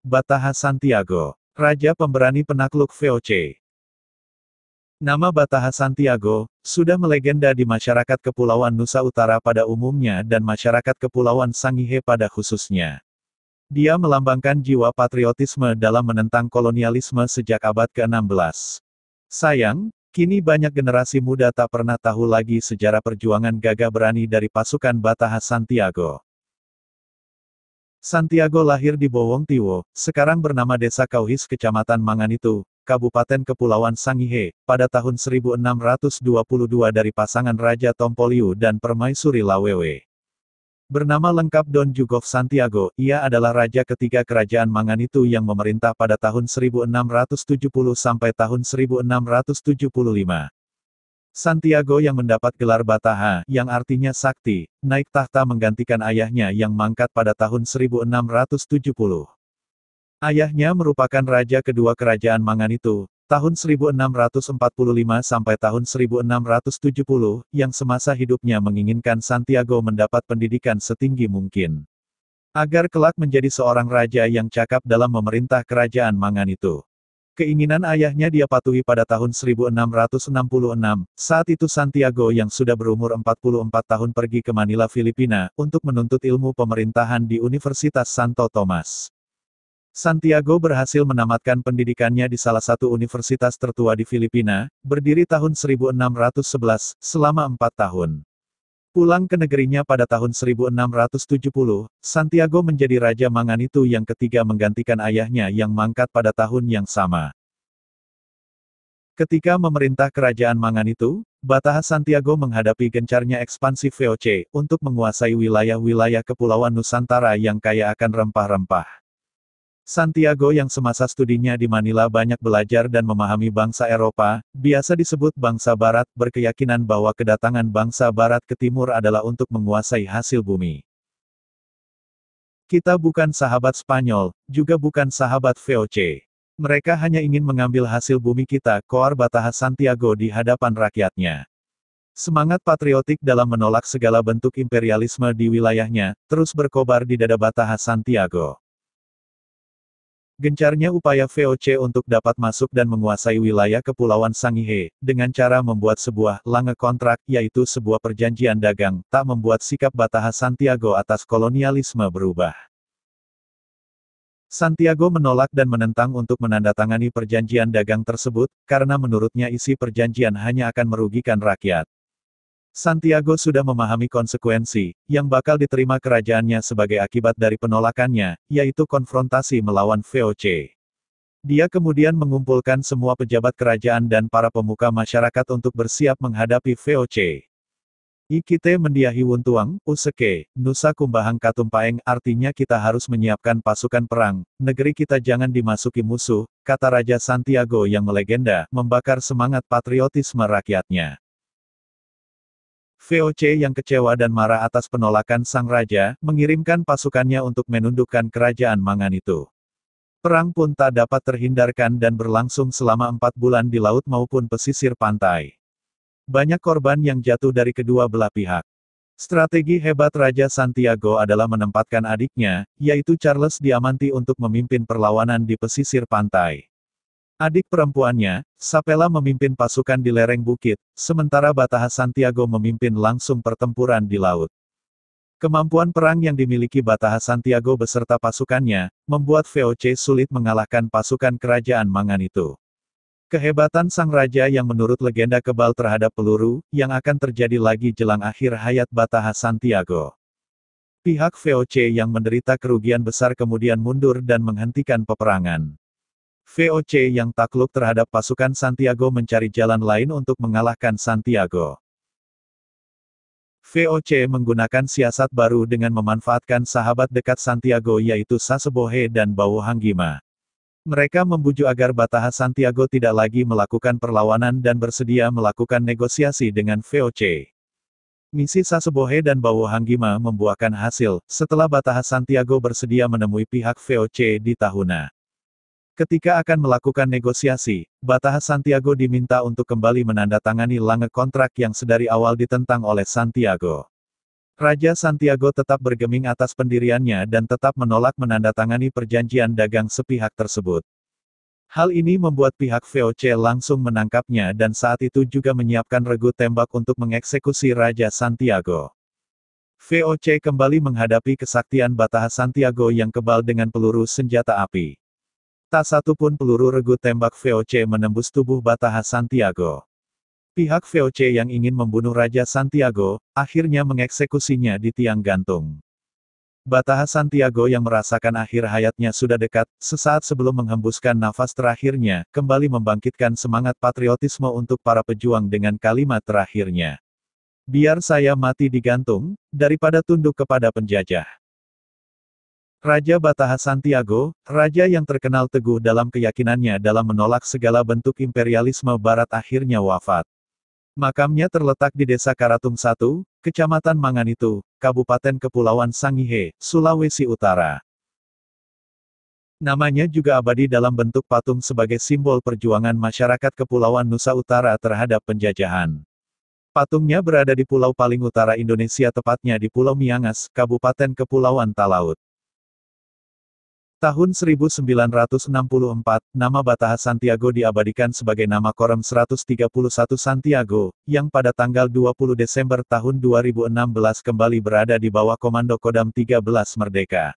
Bataha Santiago, Raja Pemberani Penakluk VOC. Nama Bataha Santiago, sudah melegenda di masyarakat Kepulauan Nusa Utara pada umumnya dan masyarakat Kepulauan Sangihe pada khususnya. Dia melambangkan jiwa patriotisme dalam menentang kolonialisme sejak abad ke-16. Sayang, kini banyak generasi muda tak pernah tahu lagi sejarah perjuangan gagah berani dari pasukan Bataha Santiago. Santiago lahir di Bowong Tiwo, sekarang bernama Desa Kauhis Kecamatan Manganitu, Kabupaten Kepulauan Sangihe, pada tahun 1622 dari pasangan Raja Tompoliu dan Permaisuri Lawewe. Bernama lengkap Don Jugov Santiago, ia adalah raja ketiga kerajaan Manganitu yang memerintah pada tahun 1670 sampai tahun 1675. Santiago yang mendapat gelar Bataha, yang artinya sakti, naik tahta menggantikan ayahnya yang mangkat pada tahun 1670. Ayahnya merupakan raja kedua kerajaan Mangan itu, tahun 1645 sampai tahun 1670, yang semasa hidupnya menginginkan Santiago mendapat pendidikan setinggi mungkin. Agar kelak menjadi seorang raja yang cakap dalam memerintah kerajaan Mangan itu. Keinginan ayahnya dia patuhi pada tahun 1666, saat itu Santiago yang sudah berumur 44 tahun pergi ke Manila, Filipina, untuk menuntut ilmu pemerintahan di Universitas Santo Tomas. Santiago berhasil menamatkan pendidikannya di salah satu universitas tertua di Filipina, berdiri tahun 1611, selama empat tahun. Pulang ke negerinya pada tahun 1670, Santiago menjadi Raja Manganitu yang ketiga menggantikan ayahnya yang mangkat pada tahun yang sama. Ketika memerintah kerajaan Manganitu, Bataha Santiago menghadapi gencarnya ekspansi VOC untuk menguasai wilayah-wilayah kepulauan Nusantara yang kaya akan rempah-rempah. Santiago yang semasa studinya di Manila banyak belajar dan memahami bangsa Eropa, biasa disebut bangsa Barat, berkeyakinan bahwa kedatangan bangsa Barat ke timur adalah untuk menguasai hasil bumi. Kita bukan sahabat Spanyol, juga bukan sahabat VOC. Mereka hanya ingin mengambil hasil bumi kita, koar Bataha Santiago di hadapan rakyatnya. Semangat patriotik dalam menolak segala bentuk imperialisme di wilayahnya, terus berkobar di dada Bataha Santiago. Gencarnya upaya VOC untuk dapat masuk dan menguasai wilayah Kepulauan Sangihe, dengan cara membuat sebuah lange kontrak, yaitu sebuah perjanjian dagang, tak membuat sikap Bataha Santiago atas kolonialisme berubah. Santiago menolak dan menentang untuk menandatangani perjanjian dagang tersebut, karena menurutnya isi perjanjian hanya akan merugikan rakyat. Santiago sudah memahami konsekuensi yang bakal diterima kerajaannya sebagai akibat dari penolakannya, yaitu konfrontasi melawan VOC. Dia kemudian mengumpulkan semua pejabat kerajaan dan para pemuka masyarakat untuk bersiap menghadapi VOC. Ikite mendiahi wuntuang, useke, nusa kumbahang katumpaeng artinya kita harus menyiapkan pasukan perang, negeri kita jangan dimasuki musuh, kata Raja Santiago yang melegenda, membakar semangat patriotisme rakyatnya. VOC yang kecewa dan marah atas penolakan sang raja, mengirimkan pasukannya untuk menundukkan kerajaan Mangan itu. Perang pun tak dapat terhindarkan dan berlangsung selama empat bulan di laut maupun pesisir pantai. Banyak korban yang jatuh dari kedua belah pihak. Strategi hebat Raja Santiago adalah menempatkan adiknya, yaitu Charles Diamanti untuk memimpin perlawanan di pesisir pantai. Adik perempuannya, Sapela memimpin pasukan di lereng bukit, sementara Bataha Santiago memimpin langsung pertempuran di laut. Kemampuan perang yang dimiliki Bataha Santiago beserta pasukannya, membuat VOC sulit mengalahkan pasukan kerajaan Mangan itu. Kehebatan sang raja yang menurut legenda kebal terhadap peluru, yang akan terjadi lagi jelang akhir hayat Bataha Santiago. Pihak VOC yang menderita kerugian besar kemudian mundur dan menghentikan peperangan. VOC yang takluk terhadap pasukan Santiago mencari jalan lain untuk mengalahkan Santiago. VOC menggunakan siasat baru dengan memanfaatkan sahabat dekat Santiago yaitu Sasebohe dan Bau Hanggima. Mereka membujuk agar Bataha Santiago tidak lagi melakukan perlawanan dan bersedia melakukan negosiasi dengan VOC. Misi Sasebohe dan Bau Hanggima membuahkan hasil, setelah Bataha Santiago bersedia menemui pihak VOC di Tahuna. Ketika akan melakukan negosiasi, Bataha Santiago diminta untuk kembali menandatangani lange kontrak yang sedari awal ditentang oleh Santiago. Raja Santiago tetap bergeming atas pendiriannya dan tetap menolak menandatangani perjanjian dagang sepihak tersebut. Hal ini membuat pihak VOC langsung menangkapnya dan saat itu juga menyiapkan regu tembak untuk mengeksekusi Raja Santiago. VOC kembali menghadapi kesaktian Bataha Santiago yang kebal dengan peluru senjata api. Tak satu pun peluru regu tembak VOC menembus tubuh Bataha Santiago. Pihak VOC yang ingin membunuh Raja Santiago, akhirnya mengeksekusinya di tiang gantung. Bataha Santiago yang merasakan akhir hayatnya sudah dekat, sesaat sebelum menghembuskan nafas terakhirnya, kembali membangkitkan semangat patriotisme untuk para pejuang dengan kalimat terakhirnya. Biar saya mati digantung, daripada tunduk kepada penjajah. Raja Bataha Santiago, raja yang terkenal teguh dalam keyakinannya dalam menolak segala bentuk imperialisme barat akhirnya wafat. Makamnya terletak di Desa Karatung 1, Kecamatan Manganitu, Kabupaten Kepulauan Sangihe, Sulawesi Utara. Namanya juga abadi dalam bentuk patung sebagai simbol perjuangan masyarakat Kepulauan Nusa Utara terhadap penjajahan. Patungnya berada di pulau paling utara Indonesia tepatnya di Pulau Miangas, Kabupaten Kepulauan Talaut. Tahun 1964, nama Bataha Santiago diabadikan sebagai nama Korem 131 Santiago, yang pada tanggal 20 Desember tahun 2016 kembali berada di bawah Komando Kodam 13 Merdeka.